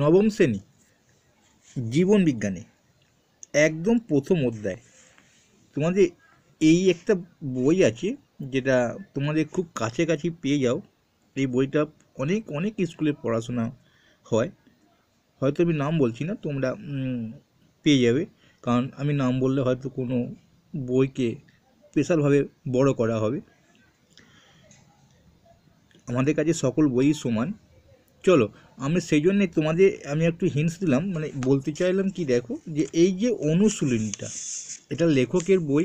নবম শ্রেণী জীবন বিজ্ঞানে একদম প্রথম অধ্যায় তোমাদের এই একটা বই আছে যেটা তোমাদের খুব কাছাকাছি পেয়ে যাও এই বইটা অনেক অনেক স্কুলে পড়াশোনা হয় হয়তো আমি নাম বলছি না তোমরা পেয়ে যাবে কারণ আমি নাম বললে হয়তো কোনো বইকে স্পেশালভাবে বড় করা হবে আমাদের কাছে সকল বই সমান চলো আমি সেই জন্যে তোমাদের আমি একটু হিন্স দিলাম মানে বলতে চাইলাম কি দেখো যে এই যে অনুশীলনীটা এটা লেখকের বই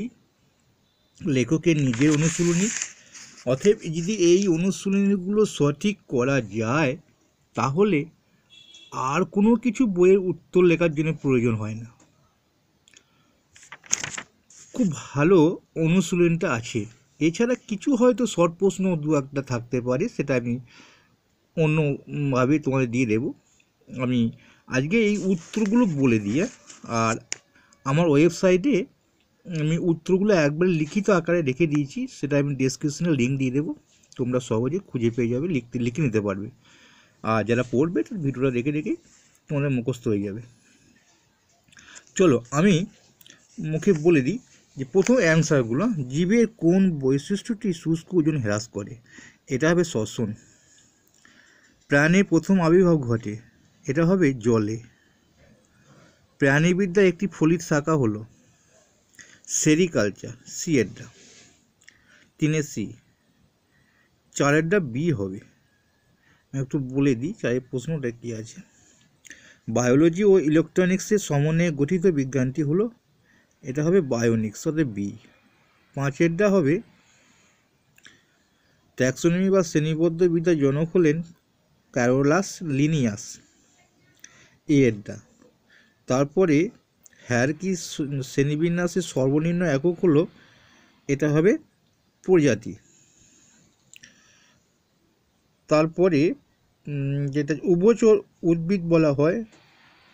লেখকের নিজের অনুশীলনী অথব যদি এই অনুশীলনীগুলো সঠিক করা যায় তাহলে আর কোনো কিছু বইয়ের উত্তর লেখার জন্য প্রয়োজন হয় না খুব ভালো অনুশীলনটা আছে এছাড়া কিছু হয়তো শর্ট প্রশ্ন দু একটা থাকতে পারে সেটা আমি অন্যভাবে তোমাদের দিয়ে দেবো আমি আজকে এই উত্তরগুলো বলে দিয়ে হ্যাঁ? আর আমার ওয়েবসাইটে আমি উত্তরগুলো একবারে লিখিত আকারে রেখে দিয়েছি সেটা আমি ডিসক্রিপশনে লিঙ্ক দিয়ে দেবো তোমরা সহজে খুঁজে পেয়ে যাবে লিখতে লিখে নিতে পারবে আর যারা পড়বে ভিডিওটা দেখে দেখে তোমাদের মুখস্থ হয়ে যাবে চলো আমি মুখে বলে দিই যে প্রথম অ্যান্সারগুলো জীবের কোন বৈশিষ্ট্যটি শুষ্ক ওজন হ্রাস করে এটা হবে শ্বসন প্রাণীর প্রথম আবির্ভাব ঘটে এটা হবে জলে প্রাণীবিদ্যা একটি ফলিত শাখা হল সেরিকালচার সি এরটা তিনে সি চারেরডা বি হবে আমি একটু বলে দিই চারের প্রশ্নটা কী আছে বায়োলজি ও ইলেকট্রনিক্সের সমন্বয়ে গঠিত বিজ্ঞানটি হলো এটা হবে বায়োনিক্স অর্থাৎ বি পাঁচেরডা হবে ট্যাক্সোনমি বা শ্রেণীবদ্ধ জনক হলেন ক্যারোলাস লিনিয়াস এরটা তারপরে হ্যারকি শ্রেণীবিন্যাসের সর্বনিম্ন একক হলো এটা হবে প্রজাতি তারপরে যেটা উভচর উদ্ভিদ বলা হয়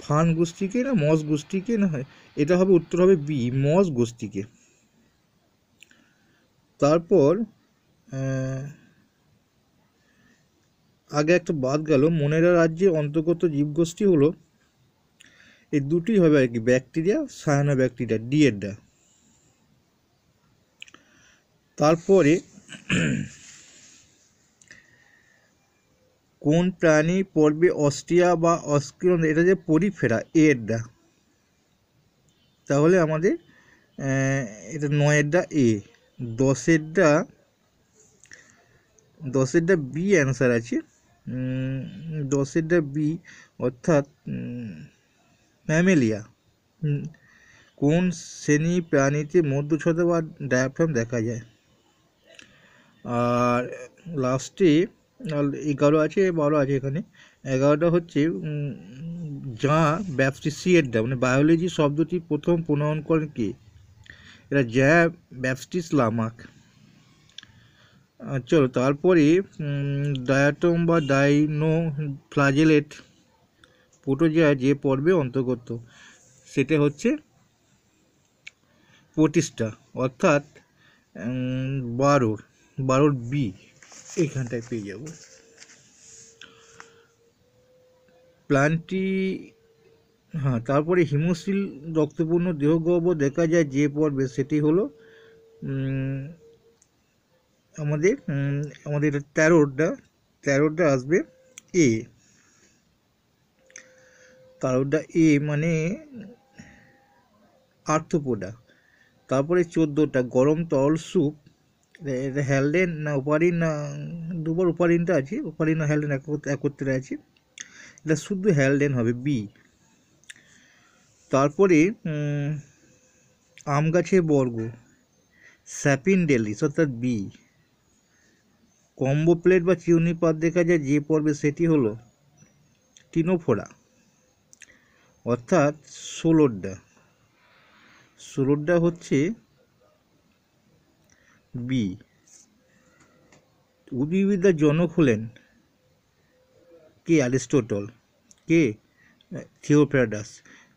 ফান গোষ্ঠীকে না মস গোষ্ঠীকে না হয় এটা হবে উত্তর হবে বি মস গোষ্ঠীকে তারপর আগে একটা বাদ গেল মনেরা রাজ্যের অন্তর্গত জীবগোষ্ঠী হলো এই দুটি হবে আর কি ব্যাকটেরিয়া সায়ানো ব্যাকটেরিয়া ডিএডা তারপরে কোন প্রাণী পড়বে অস্ট্রিয়া বা অস্ক্রিয়ন এটা যে পরিফেরা এডা তাহলে আমাদের এটা ডা এ দশের ডা বি অ্যান্সার আছে ডসিডা বি অর্থাৎ ম্যামেলিয়া কোন শ্রেণী প্রাণীতে মধ্যচ্ছদা বা ডায়াফ্রাম দেখা যায় আর লাস্টে এগারো আছে বারো আছে এখানে এগারোটা হচ্ছে যা ব্যাপটিসিয়েডা মানে বায়োলজি শব্দটি প্রথম প্রণয়ন করেন কে এরা জ্যা ব্যাপটিস লামাক চলো তারপরে ডায়াটম বা ডাইনো ফ্লাজেলেট পোটোজিয়া যে পর্বে অন্তর্গত সেটা হচ্ছে পঁচিশটা অর্থাৎ বারোর বারোর বি এখানটায় পেয়ে যাব প্লান্টি হ্যাঁ তারপরে হিমশীল রক্তপূর্ণ দেহগহ্বর দেখা যায় যে পর্বে সেটি হলো আমাদের আমাদের তেরোটা তেরোটা আসবে এ তেরোটা এ মানে আর্থপোডা তারপরে চোদ্দোটা গরম তরল স্যুপ এটা হ্যালডেন না ওপারিন না দুবার ওপারিনটা আছে ওপারিন না হ্যালডেন একত্রে আছে এটা শুধু হ্যালডেন হবে বি তারপরে আম গাছের বর্গ স্যাপিন ডেলিস অর্থাৎ বি কম্বো প্লেট বা চিউনি পাত দেখা যায় যে পর্বে সেটি হল টিনোফোরা অর্থাৎ সোলোড্ডা সোলোড্ডা হচ্ছে বি উদ্ভিদবিদ্যার জনক হলেন কে অ্যারিস্টোটল কে থিওপ্যারাডাস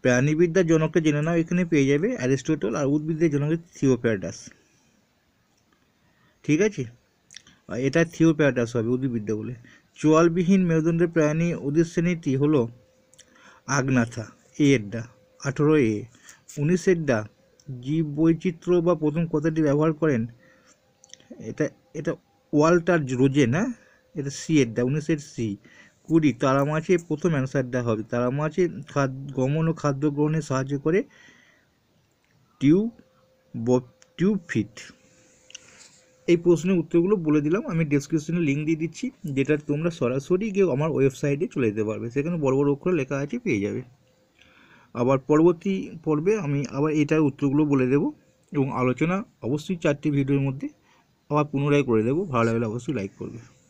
প্রাণীবিদ্যার জনককে জেনে নাও এখানে পেয়ে যাবে অ্যারিস্টোটল আর উদ্ভিদের জনক থিওপ্যারাডাস ঠিক আছে এটা থিওপ্যারাটাস হবে উদ্ভিদবিদ্যা বলে চোয়ালবিহীন মেরুদণ্ডের প্রাণী উদ্ভিদ শ্রেণীটি হলো আগনাথা এ এরডা আঠেরো এ উনিশ এরডা জীব বৈচিত্র্য বা প্রথম কথাটি ব্যবহার করেন এটা এটা ওয়াল্টার রোজে না এটা সি এরডা উনিশ এর সি কুড়ি তারা মাছে প্রথম দেওয়া হবে তারা মাছে খাদ্য গমন ও খাদ্য গ্রহণে সাহায্য করে টিউব টিউব ফিট এই প্রশ্নের উত্তরগুলো বলে দিলাম আমি ডিসক্রিপশনে লিঙ্ক দিয়ে দিচ্ছি যেটা তোমরা সরাসরি গিয়ে আমার ওয়েবসাইটে চলে যেতে পারবে সেখানে বড় বড় অক্ষরে লেখা আছে পেয়ে যাবে আবার পরবর্তী পর্বে আমি আবার এটার উত্তরগুলো বলে দেব এবং আলোচনা অবশ্যই চারটি ভিডিওর মধ্যে আবার পুনরায় করে দেবো ভালো লাগলে অবশ্যই লাইক করবে